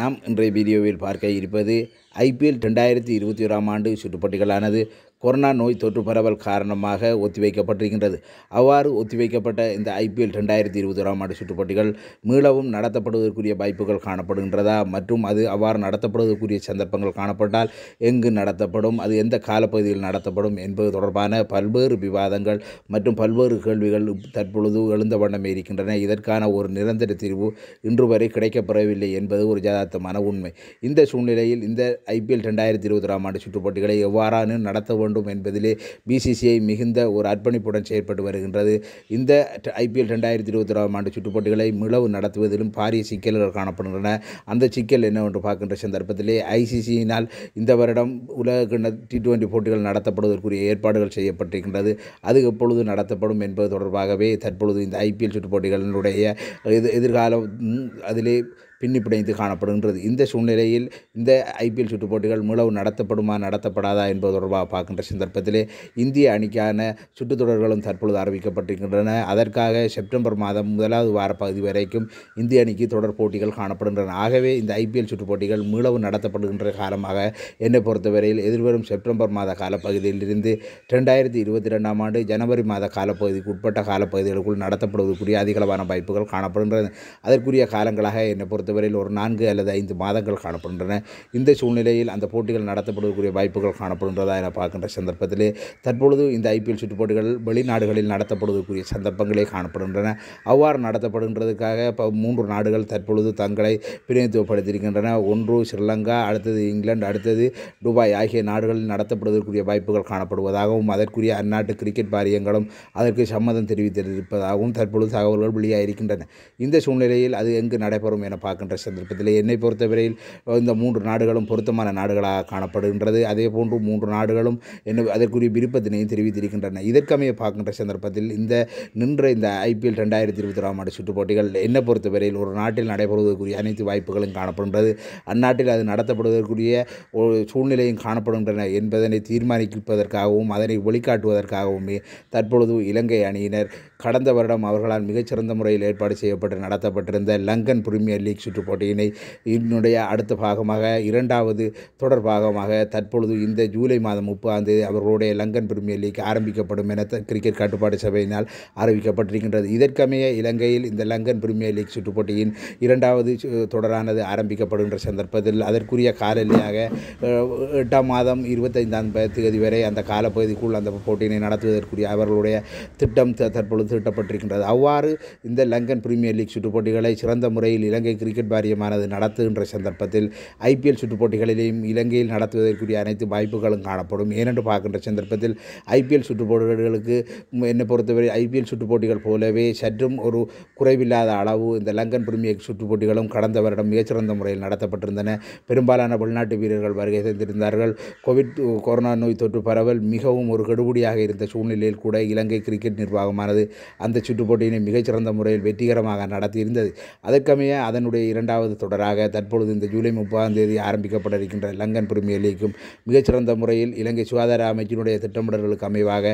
நாம் இன்றைய வீடியோவில் பார்க்க இருப்பது ஐபிஎல் ரெண்டாயிரத்தி இருபத்தி ஓராம் ஆண்டு சுற்றுப்பட்டிகளானது கொரோனா நோய் தொற்று பரவல் காரணமாக ஒத்திவைக்கப்பட்டிருக்கின்றது அவ்வாறு ஒத்திவைக்கப்பட்ட இந்த ஐபிஎல் ரெண்டாயிரத்தி இருபத்தி ஓராம் ஆண்டு சுற்றுப்பட்டிகள் மீளவும் நடத்தப்படுவதற்குரிய வாய்ப்புகள் காணப்படுகின்றதா மற்றும் அது அவ்வாறு நடத்தப்படுவதற்குரிய சந்தர்ப்பங்கள் காணப்பட்டால் எங்கு நடத்தப்படும் அது எந்த காலப்பகுதியில் நடத்தப்படும் என்பது தொடர்பான பல்வேறு விவாதங்கள் மற்றும் பல்வேறு கேள்விகள் தற்பொழுது எழுந்த வண்ணம் இருக்கின்றன இதற்கான ஒரு நிரந்தர தீர்வு இன்று வரை கிடைக்கப்பெறவில்லை என்பது ஒரு ஜாத யதார்த்தமான உண்மை இந்த சூழ்நிலையில் இந்த ஐபிஎல் ரெண்டாயிரத்தி இருபதாம் ஆண்டு சுற்றுப்போட்டிகளை எவ்வாறான நடத்த வேண்டும் என்பதிலே பிசிசிஐ மிகுந்த ஒரு அர்ப்பணிப்புடன் செயற்பட்டு வருகின்றது இந்த ஐபிஎல் ரெண்டாயிரத்தி ஆறாம் ஆண்டு சுற்றுப்போட்டிகளை மிளவு நடத்துவதிலும் பாரிய சிக்கல்கள் காணப்படுகின்றன அந்த சிக்கல் என்னவென்று பார்க்கின்ற சந்தர்ப்பத்திலே ஐசிசியினால் இந்த வருடம் உலக டி டுவெண்டி போட்டிகள் நடத்தப்படுவதற்குரிய ஏற்பாடுகள் செய்யப்பட்டிருக்கின்றது அது எப்பொழுது நடத்தப்படும் என்பது தொடர்பாகவே தற்பொழுது இந்த ஐபிஎல் சுற்றுப்போட்டிகளினுடைய எதிர்காலம் அதிலே பின்னிப்படைந்து காணப்படுகின்றது இந்த சூழ்நிலையில் இந்த ஐபிஎல் சுற்றுப் போட்டிகள் மீளவு நடத்தப்படுமா நடத்தப்படாதா என்பது தொடர்பாக பார்க்கின்ற சந்தர்ப்பத்திலே இந்திய அணிக்கான சுற்றுத்தொடர்களும் தற்பொழுது அறிவிக்கப்பட்டிருக்கின்றன அதற்காக செப்டம்பர் மாதம் முதலாவது வார பகுதி வரைக்கும் இந்திய அணிக்கு தொடர் போட்டிகள் காணப்படுகின்றன ஆகவே இந்த ஐபிஎல் சுற்றுப் போட்டிகள் மீளவு நடத்தப்படுகின்ற காலமாக என்னை பொறுத்தவரையில் எதிர்வரும் செப்டம்பர் மாத காலப்பகுதியிலிருந்து ரெண்டாயிரத்தி இருபத்தி ரெண்டாம் ஆண்டு ஜனவரி மாத காலப்பகுதிக்கு உட்பட்ட காலப்பகுதிகளுக்குள் நடத்தப்படுவதற்குரிய அதிகளவான வாய்ப்புகள் காணப்படுகின்றன அதற்குரிய காலங்களாக என்னை பொறுத்த பொறுத்தவரையில் ஒரு நான்கு அல்லது ஐந்து மாதங்கள் காணப்படுகின்றன இந்த சூழ்நிலையில் அந்த போட்டிகள் நடத்தப்படக்கூடிய வாய்ப்புகள் காணப்படுகின்றதா என பார்க்கின்ற சந்தர்ப்பத்திலே தற்பொழுது இந்த ஐபிஎல் சுற்று போட்டிகள் வெளிநாடுகளில் நடத்தப்படுவதற்குரிய சந்தர்ப்பங்களே காணப்படுகின்றன அவ்வாறு நடத்தப்படுகின்றதுக்காக இப்போ மூன்று நாடுகள் தற்பொழுது தங்களை பிரதிநிதித்துவப்படுத்தியிருக்கின்றன ஒன்று ஸ்ரீலங்கா அடுத்தது இங்கிலாந்து அடுத்தது துபாய் ஆகிய நாடுகளில் நடத்தப்படுவதற்குரிய வாய்ப்புகள் காணப்படுவதாகவும் அதற்குரிய அந்நாட்டு கிரிக்கெட் வாரியங்களும் அதற்கு சம்மதம் தெரிவித்திருப்பதாகவும் தற்பொழுது தகவல்கள் வெளியாக இருக்கின்றன இந்த சூழ்நிலையில் அது எங்கு நடைபெறும் என பார்க்க பார்க்கின்ற சந்தர்ப்பத்தில் என்னை பொறுத்தவரையில் இந்த மூன்று நாடுகளும் பொருத்தமான நாடுகளாக காணப்படுகின்றது அதே போன்று மூன்று நாடுகளும் என்ன அதற்குரிய விருப்பத்தினையும் தெரிவித்திருக்கின்றன இதற்கமைய பார்க்கின்ற சந்தர்ப்பத்தில் இந்த நின்ற இந்த ஐபிஎல் ரெண்டாயிரத்தி இருபத்தி ஒன்றாம் ஆண்டு சுற்றுப் போட்டிகள் என்னை பொறுத்தவரையில் ஒரு நாட்டில் நடைபெறுவதற்குரிய அனைத்து வாய்ப்புகளும் காணப்படுகின்றது அந்நாட்டில் அது நடத்தப்படுவதற்குரிய சூழ்நிலையும் காணப்படுகின்றன என்பதனை தீர்மானிப்பதற்காகவும் அதனை வழிகாட்டுவதற்காகவுமே தற்பொழுது இலங்கை அணியினர் கடந்த வருடம் அவர்களால் மிகச்சிறந்த முறையில் ஏற்பாடு செய்யப்பட்டு நடத்தப்பட்டிருந்த லங்கன் பிரீமியர் லீக் சுற்றுப்போட்டியினை என்னுடைய அடுத்த பாகமாக இரண்டாவது தொடர் பாகமாக தற்பொழுது இந்த ஜூலை மாதம் முப்பதாம் தேதி அவர்களுடைய லங்கன் பிரிமியர் லீக் ஆரம்பிக்கப்படும் என கிரிக்கெட் கட்டுப்பாட்டு சபையினால் அறிவிக்கப்பட்டிருக்கின்றது இதற்கமைய இலங்கையில் இந்த லங்கன் பிரிமியர் லீக் சுற்றுப்போட்டியின் இரண்டாவது தொடரானது ஆரம்பிக்கப்படுகின்ற சந்தர்ப்பத்தில் அதற்குரிய காலநிலையாக எட்டாம் மாதம் இருபத்தைந்தாம் தேதி வரை அந்த காலப்பகுதிக்குள் அந்த போட்டியினை நடத்துவதற்குரிய அவர்களுடைய திட்டம் தற்பொழுது திட்டப்பட்டிருக்கின்றது அவ்வாறு இந்த லங்கன் பிரிமியர் லீக் சுற்றுப்போட்டிகளை சிறந்த முறையில் இலங்கை கிரிக்கெட் கிரிக்கெட் வாரியமானது நடத்துகின்ற சந்தர்ப்பத்தில் ஐபிஎல் சுற்றுப் போட்டிகளிலேயும் இலங்கையில் நடத்துவதற்குரிய அனைத்து வாய்ப்புகளும் காணப்படும் ஏனென்று பார்க்கின்ற சந்தர்ப்பத்தில் ஐபிஎல் சுற்றுப் போட்டிகளுக்கு என்னை பொறுத்தவரை ஐபிஎல் சுற்றுப் போட்டிகள் போலவே சற்றும் ஒரு குறைவில்லாத அளவு இந்த லங்கன் பிரிமியர் சுற்றுப் போட்டிகளும் கடந்த வருடம் மிகச்சிறந்த முறையில் நடத்தப்பட்டிருந்தன பெரும்பாலான வெளிநாட்டு வீரர்கள் வருகை தந்திருந்தார்கள் கோவிட் கொரோனா நோய் தொற்று பரவல் மிகவும் ஒரு கெடுபடியாக இருந்த சூழ்நிலையில் கூட இலங்கை கிரிக்கெட் நிர்வாகமானது அந்த போட்டியினை மிகச்சிறந்த முறையில் வெற்றிகரமாக நடத்தியிருந்தது அதற்கமைய அதனுடைய இரண்டாவது தொடராக தற்பொழுது இந்த ஜூலை முப்பதாம் தேதி ஆரம்பிக்கப்பட இருக்கின்ற லங்கன் பிரிமியர் லீக்கும் மிகச்சிறந்த முறையில் இலங்கை சுகாதார அமைச்சினுடைய திட்டமிடல்களுக்கு அமைவாக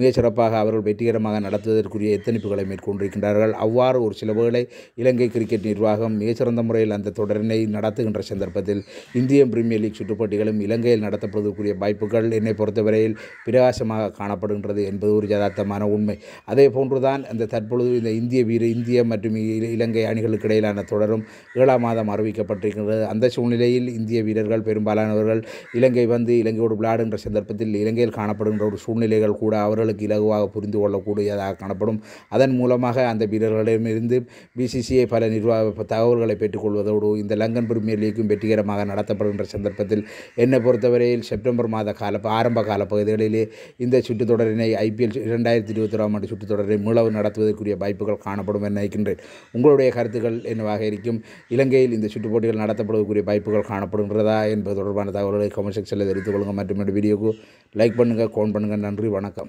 மிகச்சிறப்பாக அவர்கள் வெற்றிகரமாக நடத்துவதற்குரிய எத்தனிப்புகளை மேற்கொண்டிருக்கின்றார்கள் அவ்வாறு ஒரு சில வேளை இலங்கை கிரிக்கெட் நிர்வாகம் மிகச்சிறந்த முறையில் அந்த தொடரினை நடத்துகின்ற சந்தர்ப்பத்தில் இந்திய பிரீமியர் லீக் சுற்றுப்போட்டிகளும் இலங்கையில் நடத்தப்படுவதற்குரிய வாய்ப்புகள் என்னை பொறுத்தவரையில் பிரகாசமாக காணப்படுகின்றது என்பது ஒரு யதார்த்தமான உண்மை அதே போன்றுதான் அந்த தற்பொழுது இந்த இந்திய வீர இந்திய மற்றும் இலங்கை அணிகளுக்கு இடையிலான தொடரும் ஏழாம் மாதம் அறிவிக்கப்பட்டிருக்கின்றது அந்த சூழ்நிலையில் இந்திய வீரர்கள் பெரும்பாலானவர்கள் இலங்கை வந்து இலங்கையோடு விளையாடுகின்ற சந்தர்ப்பத்தில் இலங்கையில் காணப்படுகின்ற ஒரு சூழ்நிலைகள் கூட அவர்களுக்கு இலகுவாக புரிந்து கொள்ளக்கூடியதாக காணப்படும் அதன் மூலமாக அந்த வீரர்களிடமிருந்து பிசிசிஐ பல நிர்வாக தகவல்களை பெற்றுக்கொள்வதோடு இந்த லங்கன் பிரிமியர் லீக்கும் வெற்றிகரமாக நடத்தப்படுகின்ற சந்தர்ப்பத்தில் என்னை பொறுத்தவரையில் செப்டம்பர் மாத கால ஆரம்ப கால பகுதிகளிலே இந்த சுற்றுத்தொடரினை ஐபிஎல் இரண்டாயிரத்தி இருபத்தி ஒன்றாம் ஆண்டு சுற்றுத்தொடரை மீளவு நடத்துவதற்குரிய வாய்ப்புகள் காணப்படும் என நினைக்கின்றேன் உங்களுடைய கருத்துக்கள் என்னவாக இருக்கும் இலங்கையில் இந்த சுற்றுப் போட்டிகள் நடத்தப்படுவதற்குரிய வாய்ப்புகள் காணப்படுகிறதா என்பது தொடர்பான தகவல்களை கமெண்ட் செக்ஷனில் தெரிவித்துக் கொள்ளுங்கள் மற்றும் வீடியோக்கு லைக் பண்ணுங்கள் கோன் பண்ணுங்கள் நன்றி வணக்கம்